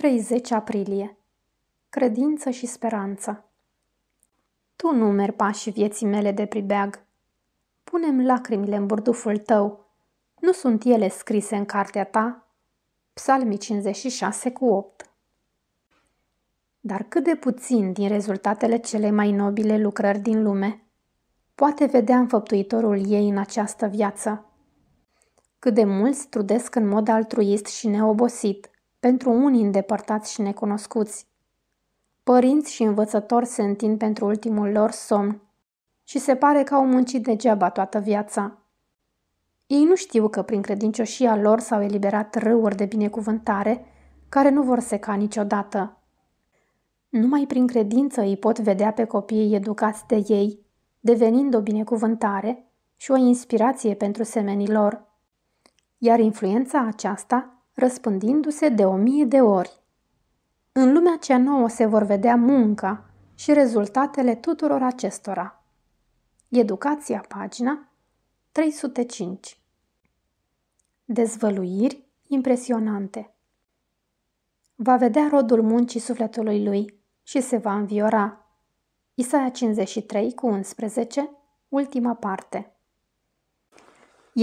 30 aprilie Credință și speranță Tu numeri pașii vieții mele de pribeag. Punem lacrimile în burduful tău. Nu sunt ele scrise în cartea ta? Psalmii 56 cu 8 Dar cât de puțin din rezultatele cele mai nobile lucrări din lume poate vedea înfăptuitorul ei în această viață. Cât de mulți trudesc în mod altruist și neobosit – pentru unii îndepărtați și necunoscuți. Părinți și învățători se întind pentru ultimul lor somn și se pare că au muncit degeaba toată viața. Ei nu știu că prin credincioșia lor s-au eliberat râuri de binecuvântare care nu vor seca niciodată. Numai prin credință îi pot vedea pe copiii educați de ei, devenind o binecuvântare și o inspirație pentru semenii lor. Iar influența aceasta răspândindu-se de o mie de ori. În lumea cea nouă se vor vedea munca și rezultatele tuturor acestora. Educația, pagina 305 Dezvăluiri impresionante Va vedea rodul muncii sufletului lui și se va înviora. Isaia 53 cu 11, ultima parte.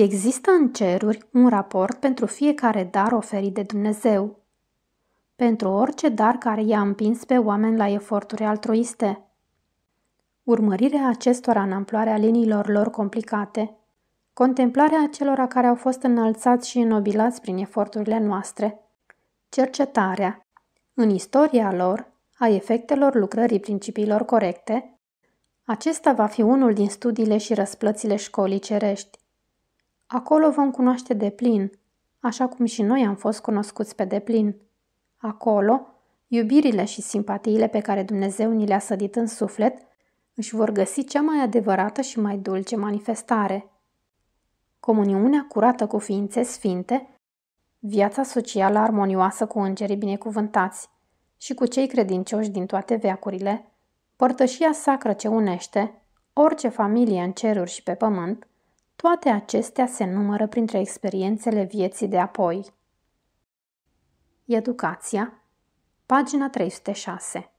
Există în ceruri un raport pentru fiecare dar oferit de Dumnezeu, pentru orice dar care i-a împins pe oameni la eforturi altruiste. Urmărirea acestora în amploarea liniilor lor complicate, contemplarea acelora care au fost înălțați și enobilați prin eforturile noastre, cercetarea, în istoria lor, a efectelor lucrării principiilor corecte, acesta va fi unul din studiile și răsplățile școlii cerești. Acolo vom cunoaște deplin, așa cum și noi am fost cunoscuți pe deplin. Acolo, iubirile și simpatiile pe care Dumnezeu ni le-a sădit în suflet își vor găsi cea mai adevărată și mai dulce manifestare. Comuniunea curată cu ființe sfinte, viața socială armonioasă cu îngerii binecuvântați și cu cei credincioși din toate veacurile, părtășia sacră ce unește orice familie în ceruri și pe pământ – toate acestea se numără printre experiențele vieții de apoi. Educația, pagina 306